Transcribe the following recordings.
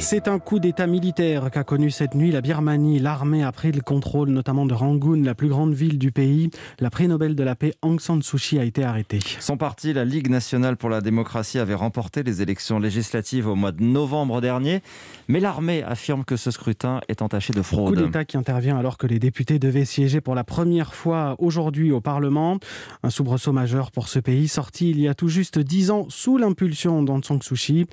C'est un coup d'État militaire qu'a connu cette nuit la Birmanie. L'armée a pris le contrôle notamment de Rangoon, la plus grande ville du pays. La prix Nobel de la paix Aung San Suu Kyi a été arrêtée. Son parti, la Ligue nationale pour la démocratie, avait remporté les élections législatives au mois de novembre dernier. Mais l'armée affirme que ce scrutin est entaché de fraude. Coup d'État qui intervient alors que les députés devaient siéger pour la première fois aujourd'hui au Parlement. Un soubresaut majeur pour ce pays, sorti il y a tout juste dix ans sous l'impulsion d'Aung San Suu Kyi,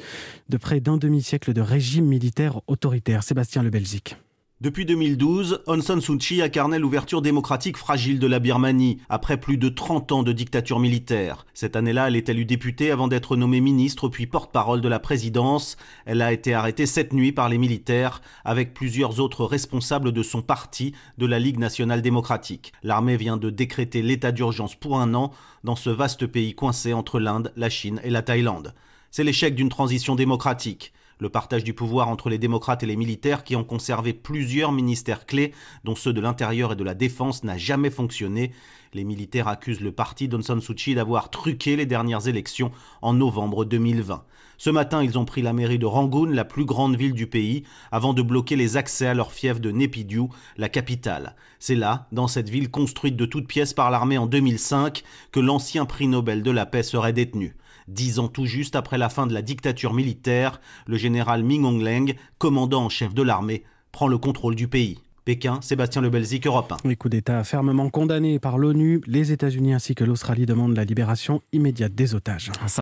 de près d'un demi-siècle de régime régime militaire autoritaire. Sébastien Le Belgique. Depuis 2012, Aung San Suu Kyi carné l'ouverture démocratique fragile de la Birmanie, après plus de 30 ans de dictature militaire. Cette année-là, elle est élue députée avant d'être nommée ministre puis porte-parole de la présidence. Elle a été arrêtée cette nuit par les militaires, avec plusieurs autres responsables de son parti, de la Ligue nationale démocratique. L'armée vient de décréter l'état d'urgence pour un an dans ce vaste pays coincé entre l'Inde, la Chine et la Thaïlande. C'est l'échec d'une transition démocratique le partage du pouvoir entre les démocrates et les militaires qui ont conservé plusieurs ministères clés, dont ceux de l'intérieur et de la défense, n'a jamais fonctionné. Les militaires accusent le parti Suu Suchi d'avoir truqué les dernières élections en novembre 2020. Ce matin, ils ont pris la mairie de Rangoon, la plus grande ville du pays, avant de bloquer les accès à leur fief de Nepidiu, la capitale. C'est là, dans cette ville construite de toutes pièces par l'armée en 2005, que l'ancien prix Nobel de la paix serait détenu. Dix ans tout juste après la fin de la dictature militaire, le général général Ming Hongleng, commandant en chef de l'armée, prend le contrôle du pays. Pékin, Sébastien Lebelzik, Europe 1. Les coups d'État fermement condamnés par l'ONU, les États-Unis ainsi que l'Australie demandent la libération immédiate des otages.